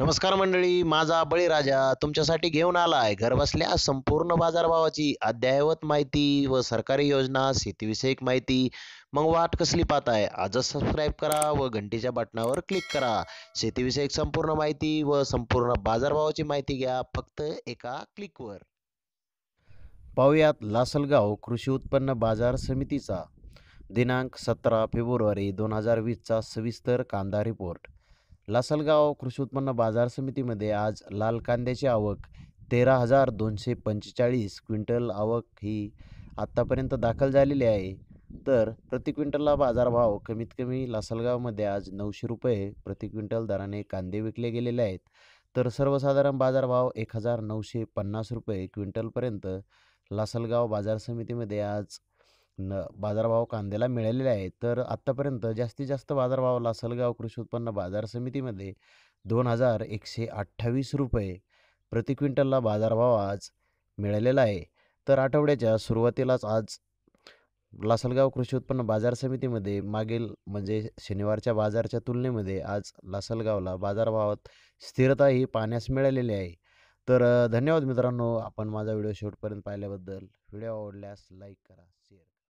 नमस्कार मंडळी माझा बळीराजा तुमच्यासाठी घेऊन आलाय आहे घरबसल्या संपूर्ण बाजारभावाची अद्ययावत माहिती व सरकारी योजना शेतीविषयक माहिती मग वाट कसली पाहताय आहे आजच सबस्क्राईब करा व घंटीच्या बटनावर क्लिक करा शेतीविषयक संपूर्ण माहिती व संपूर्ण बाजारभावाची माहिती घ्या फक्त एका क्लिकवर पाहुयात लासलगाव कृषी उत्पन्न बाजार समितीचा दिनांक सतरा फेब्रुवारी दोन हजार वीसचा सविस्तर कांदा रिपोर्ट लासलगाव कृषी उत्पन्न बाजार समितीमध्ये आज लाल कांद्याची आवक तेरा हजार दोनशे पंचेचाळीस क्विंटल आवक ही आत्तापर्यंत दाखल झालेली आहे तर प्रति क्विंटलला बाजारभाव कमीत कमी लासलगावमध्ये आज नऊशे रुपये प्रति क्विंटल दराने कांदे विकले गेलेले आहेत तर सर्वसाधारण बाजारभाव एक हजार नऊशे पन्नास रुपये क्विंटलपर्यंत लासलगाव बाजार समितीमध्ये आज न बाजारभाव कांद्याला मिळालेले आहे तर आत्तापर्यंत जास्तीत जास्त बाजारभाव लासलगाव कृषी उत्पन्न बाजार समितीमध्ये दोन हजार एकशे अठ्ठावीस रुपये प्रति क्विंटलला बाजारभाव आज मिळालेला आहे तर आठवड्याच्या सुरुवातीलाच आज लासलगाव कृषी उत्पन्न बाजार समितीमध्ये मागील म्हणजे शनिवारच्या बाजारच्या तुलनेमध्ये आज लासलगावला बाजारभावात स्थिरता ही मिळालेली आहे तर धन्यवाद मित्रांनो आपण माझा व्हिडिओ शेवटपर्यंत पाहिल्याबद्दल व्हिडिओ आवडल्यास लाईक करा शेअर